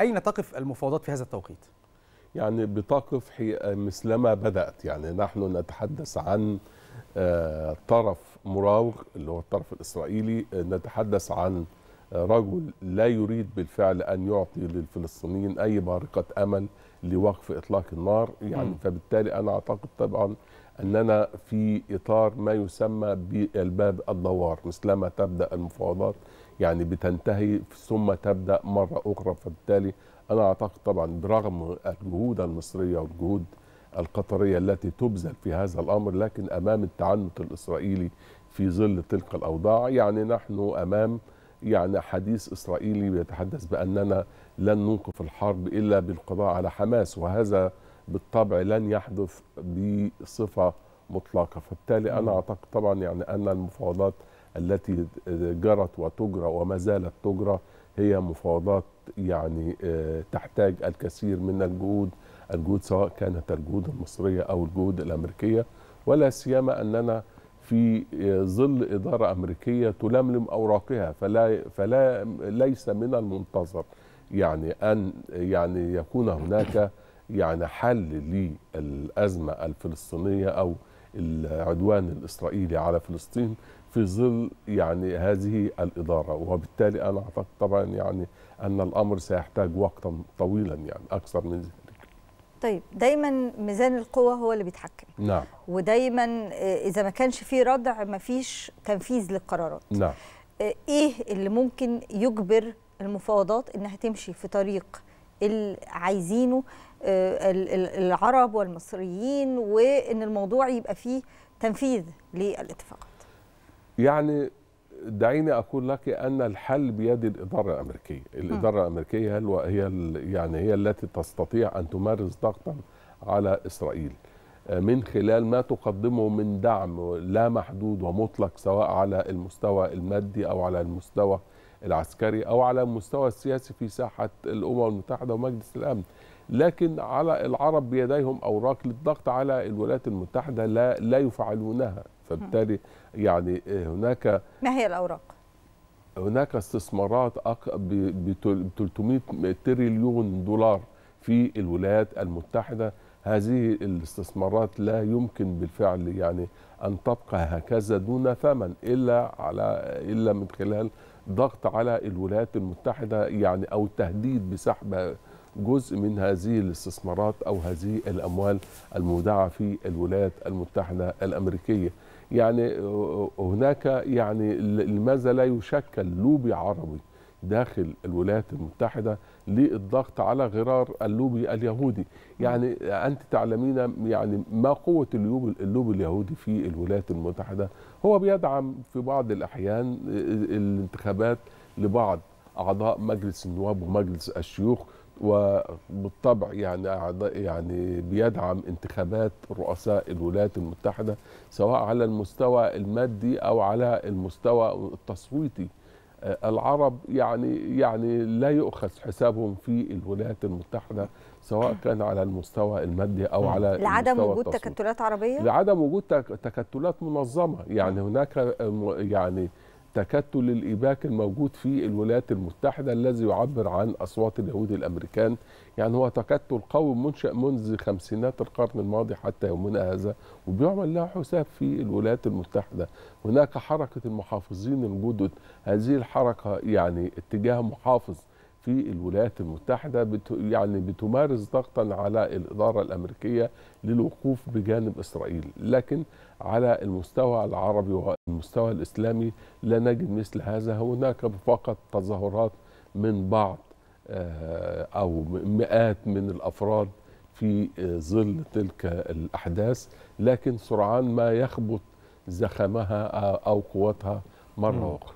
أين تقف المفاوضات في هذا التوقيت؟ يعني بتقف مثلما بدأت يعني نحن نتحدث عن آه، طرف مراوغ اللي هو الطرف الإسرائيلي آه، نتحدث عن آه، رجل لا يريد بالفعل أن يعطي للفلسطينيين أي بارقة أمل لوقف إطلاق النار يعني فبالتالي أنا أعتقد طبعا أننا في إطار ما يسمى بالباب الدوار مثلما تبدأ المفاوضات يعني بتنتهي ثم تبدا مره اخرى فبالتالي انا اعتقد طبعا برغم الجهود المصريه والجهود القطريه التي تبذل في هذا الامر لكن امام التعنت الاسرائيلي في ظل تلك الاوضاع يعني نحن امام يعني حديث اسرائيلي بيتحدث باننا لن نوقف الحرب الا بالقضاء على حماس وهذا بالطبع لن يحدث بصفه مطلقه فبالتالي انا اعتقد طبعا يعني ان المفاوضات التي جرت وتجرى وما زالت تجرى هي مفاوضات يعني آه، تحتاج الكثير من الجهود الجهود سواء كانت الجهود المصرية أو الجهود الأمريكية ولا سيما أننا في آه، ظل إدارة أمريكية تلملم أوراقها فلا, فلا ليس من المنتظر يعني أن يعني يكون هناك يعني حل للأزمة الفلسطينية أو العدوان الإسرائيلي على فلسطين في ظل يعني هذه الإدارة وبالتالي أنا أعتقد طبعا يعني أن الأمر سيحتاج وقتا طويلا يعني أكثر من ذلك طيب دايما ميزان القوة هو اللي بيتحكم نعم ودايما إذا ما كانش في ردع ما فيش تنفيذ للقرارات نعم إيه اللي ممكن يجبر المفاوضات إنها تمشي في طريق اللي عايزينه آه، العرب والمصريين وان الموضوع يبقى فيه تنفيذ للاتفاقات يعني دعيني اقول لك ان الحل بيد الاداره الامريكيه، الاداره الامريكيه هي يعني هي التي تستطيع ان تمارس ضغطا على اسرائيل آه، من خلال ما تقدمه من دعم لا محدود ومطلق سواء على المستوى المادي او على المستوى العسكري أو على المستوى السياسي في ساحة الأمم المتحدة ومجلس الأمن لكن على العرب بيديهم أوراق للضغط على الولايات المتحدة لا, لا يفعلونها فبالتالي يعني هناك ما هي الأوراق؟ هناك استثمارات ب 300 تريليون دولار في الولايات المتحدة هذه الاستثمارات لا يمكن بالفعل يعني أن تبقى هكذا دون ثمن إلا على إلا من خلال ضغط على الولايات المتحدة يعني أو تهديد بسحب جزء من هذه الاستثمارات أو هذه الأموال المودعة في الولايات المتحدة الأمريكية يعني آه، آه، هناك يعني لماذا لا يشكل لوبي عربي داخل الولايات المتحدة للضغط على غرار اللوبي اليهودي يعني أنت تعلمين يعني ما قوة اللوبي اليهودي في الولايات المتحدة هو بيدعم في بعض الأحيان الانتخابات لبعض أعضاء مجلس النواب ومجلس الشيوخ وبالطبع يعني أعضاء يعني بيدعم انتخابات رؤساء الولايات المتحدة سواء على المستوى المادي أو على المستوى التصويتي آه، العرب يعني يعني لا يؤخذ حسابهم في الولايات المتحده سواء كان على المستوى المادي او على لعدم وجود تكتلات عربيه لعدم وجود تكتلات منظمه يعني هناك آه، يعني تكتل الإباك الموجود في الولايات المتحدة الذي يعبر عن أصوات اليهود الأمريكان يعني هو تكتل قوي منشأ منذ خمسينات القرن الماضي حتى يومنا هذا وبيعمل لها حساب في الولايات المتحدة هناك حركة المحافظين الجدد هذه الحركة يعني اتجاه محافظ في الولايات المتحدة بت يعني بتمارس ضغطا على الإدارة الأمريكية للوقوف بجانب إسرائيل لكن على المستوى العربي والمستوى الإسلامي لا نجد مثل هذا هناك فقط تظاهرات من بعض آه، أو مئات من الأفراد في آه، ظل تلك الأحداث لكن سرعان ما يخبط زخمها أو قوتها مرة أخرى